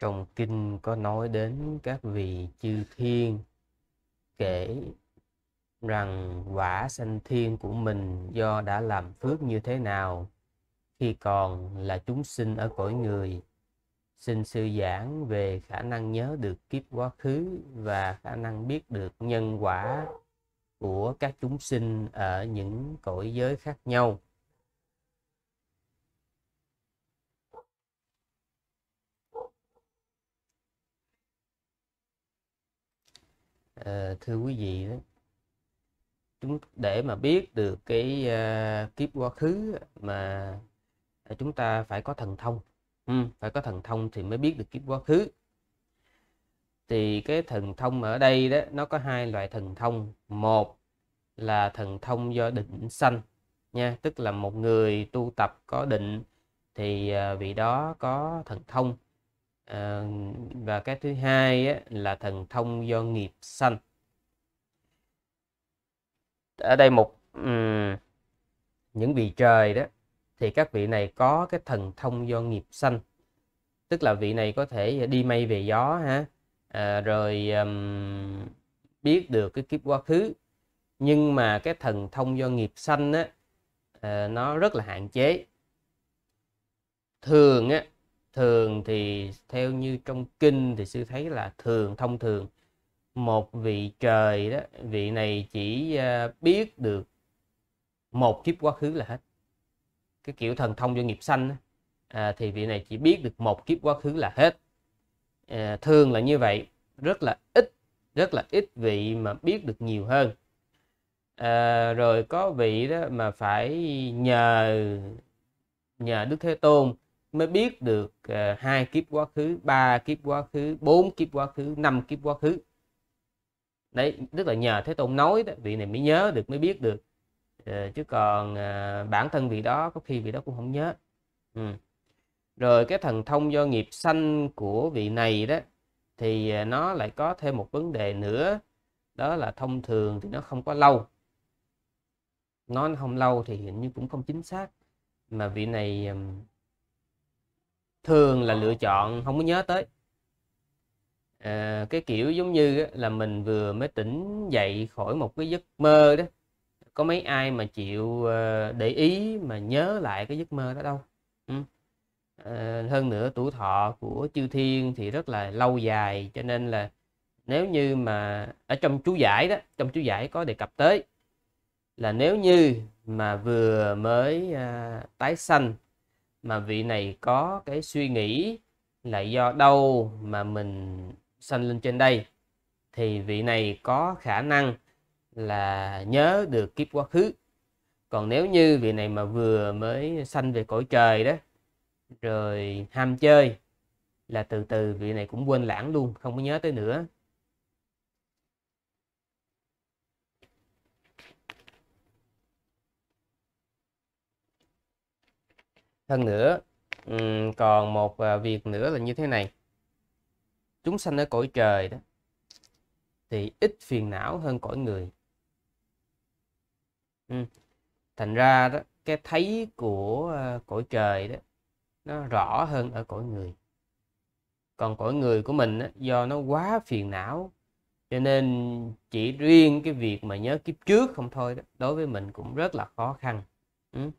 trong kinh có nói đến các vị chư thiên kể rằng quả sanh thiên của mình do đã làm phước như thế nào khi còn là chúng sinh ở cõi người xin sư giảng về khả năng nhớ được kiếp quá khứ và khả năng biết được nhân quả của các chúng sinh ở những cõi giới khác nhau Ờ, thưa quý vị đó, chúng để mà biết được cái ờ, kiếp quá khứ mà ờ, chúng ta phải có thần thông ừ, phải có thần thông thì mới biết được kiếp quá khứ thì cái thần thông ở đây đó nó có hai loại thần thông một là thần thông do định sanh nha tức là một người tu tập có định thì vị đó có thần thông à, và cái thứ hai á, là thần thông do nghiệp sanh ở đây một um, những vị trời đó thì các vị này có cái thần thông do nghiệp sanh tức là vị này có thể đi mây về gió ha à, rồi um, biết được cái kiếp quá khứ nhưng mà cái thần thông do nghiệp sanh á à, nó rất là hạn chế thường á thường thì theo như trong kinh thì sư thấy là thường thông thường một vị trời đó vị này chỉ à, biết được một kiếp quá khứ là hết cái kiểu thần thông do nghiệp sanh à, thì vị này chỉ biết được một kiếp quá khứ là hết à, thường là như vậy rất là ít rất là ít vị mà biết được nhiều hơn à, rồi có vị đó mà phải nhờ nhờ đức thế tôn mới biết được ờ, hai kiếp quá khứ ba kiếp quá khứ bốn kiếp quá khứ năm kiếp quá khứ đấy tức là nhờ thế tôn nói đó, vị này mới nhớ được mới biết được ờ, chứ còn ờ, bản thân vị đó có khi vị đó cũng không nhớ ừ. rồi cái thần thông do nghiệp sanh của vị này đó thì nó lại có thêm một vấn đề nữa đó là thông thường thì nó không có lâu nó không lâu thì hình như cũng không chính xác mà vị này thường là lựa chọn không có nhớ tới à, cái kiểu giống như là mình vừa mới tỉnh dậy khỏi một cái giấc mơ đó có mấy ai mà chịu ờ, để ý mà nhớ lại cái giấc mơ đó đâu ừ. à, hơn nữa tuổi thọ của chư thiên thì rất là lâu dài cho nên là nếu như mà ở trong chú giải đó trong chú giải có đề cập tới là nếu như mà vừa mới à, tái sanh mà vị này có cái suy nghĩ là do đâu mà mình sanh lên trên đây thì vị này có khả năng là nhớ được kiếp quá khứ còn nếu như vị này mà vừa mới sanh về cõi trời đó rồi ham chơi là từ từ vị này cũng quên lãng luôn không có nhớ tới nữa hơn nữa còn một à, việc nữa là như thế này chúng sanh ở cõi trời đó thì ít phiền não hơn cõi người thành ra đó cái thấy của à, cõi trời đó nó rõ hơn ở cõi người còn cõi người của mình đó, do nó quá phiền não cho nên chỉ riêng cái việc mà nhớ kiếp trước không thôi đó, đối với mình cũng rất là khó khăn ừ.